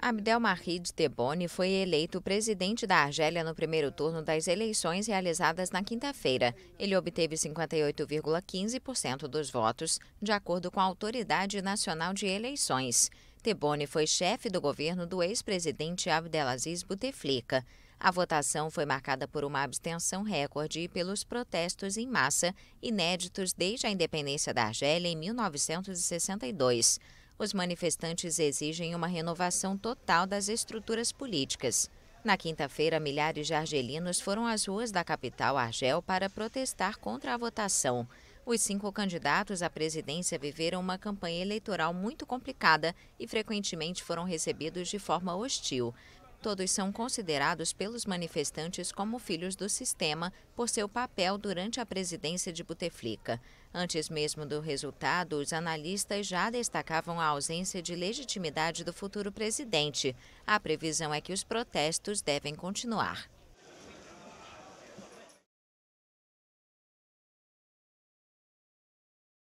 Abdelmahdi Tebboune foi eleito presidente da Argélia no primeiro turno das eleições realizadas na quinta-feira. Ele obteve 58,15% dos votos, de acordo com a Autoridade Nacional de Eleições. Tebboune foi chefe do governo do ex-presidente Abdelaziz Bouteflika. A votação foi marcada por uma abstenção recorde e pelos protestos em massa, inéditos desde a independência da Argélia em 1962 os manifestantes exigem uma renovação total das estruturas políticas. Na quinta-feira, milhares de argelinos foram às ruas da capital Argel para protestar contra a votação. Os cinco candidatos à presidência viveram uma campanha eleitoral muito complicada e frequentemente foram recebidos de forma hostil. Todos são considerados pelos manifestantes como filhos do sistema por seu papel durante a presidência de Bouteflika. Antes mesmo do resultado, os analistas já destacavam a ausência de legitimidade do futuro presidente. A previsão é que os protestos devem continuar.